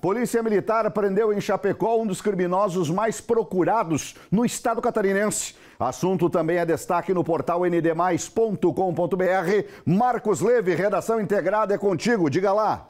Polícia Militar prendeu em Chapecó um dos criminosos mais procurados no estado catarinense. Assunto também é destaque no portal ndmais.com.br. Marcos Leve, redação integrada é contigo, diga lá.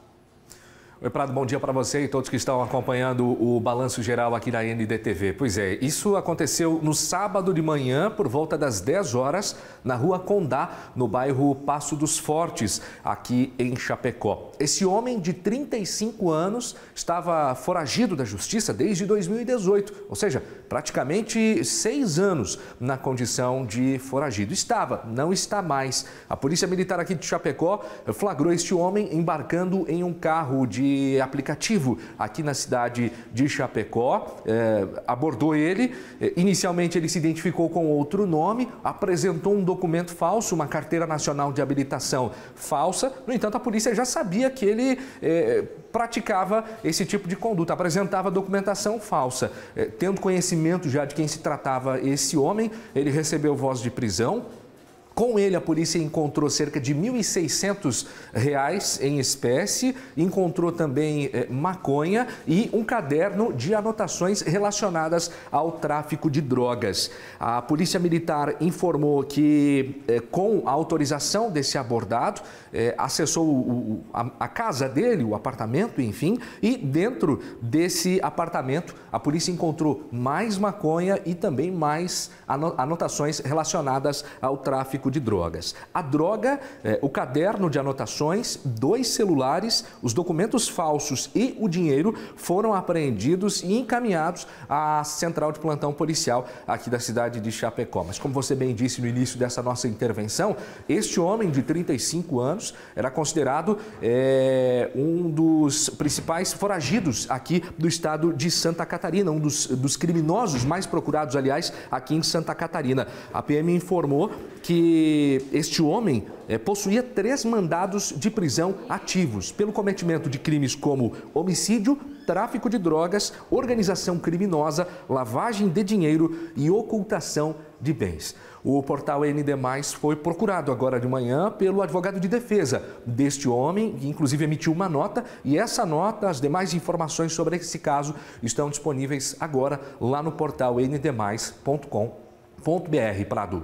Oi, Prado, bom dia para você e todos que estão acompanhando o Balanço Geral aqui na NDTV. Pois é, isso aconteceu no sábado de manhã, por volta das 10 horas, na rua Condá, no bairro Passo dos Fortes, aqui em Chapecó. Esse homem de 35 anos estava foragido da justiça desde 2018, ou seja, praticamente seis anos na condição de foragido. Estava, não está mais. A Polícia Militar aqui de Chapecó flagrou este homem embarcando em um carro de de aplicativo aqui na cidade de Chapecó, é, abordou ele. É, inicialmente ele se identificou com outro nome, apresentou um documento falso, uma carteira nacional de habilitação falsa. No entanto, a polícia já sabia que ele é, praticava esse tipo de conduta, apresentava documentação falsa. É, tendo conhecimento já de quem se tratava esse homem, ele recebeu voz de prisão com ele, a polícia encontrou cerca de R$ 1.600 em espécie, encontrou também eh, maconha e um caderno de anotações relacionadas ao tráfico de drogas. A Polícia Militar informou que, eh, com a autorização desse abordado, eh, acessou a casa dele, o apartamento, enfim, e dentro desse apartamento, a polícia encontrou mais maconha e também mais anotações relacionadas ao tráfico tráfico de drogas. A droga, é, o caderno de anotações, dois celulares, os documentos falsos e o dinheiro foram apreendidos e encaminhados à central de plantão policial aqui da cidade de Chapecó. Mas como você bem disse no início dessa nossa intervenção, este homem de 35 anos era considerado é, um dos principais foragidos aqui do estado de Santa Catarina, um dos, dos criminosos mais procurados, aliás, aqui em Santa Catarina. A PM informou que este homem é, possuía três mandados de prisão ativos pelo cometimento de crimes como homicídio, tráfico de drogas, organização criminosa, lavagem de dinheiro e ocultação de bens. O portal ND foi procurado agora de manhã pelo advogado de defesa deste homem, que inclusive emitiu uma nota, e essa nota, as demais informações sobre esse caso estão disponíveis agora lá no portal ndmais.com.br. Prado.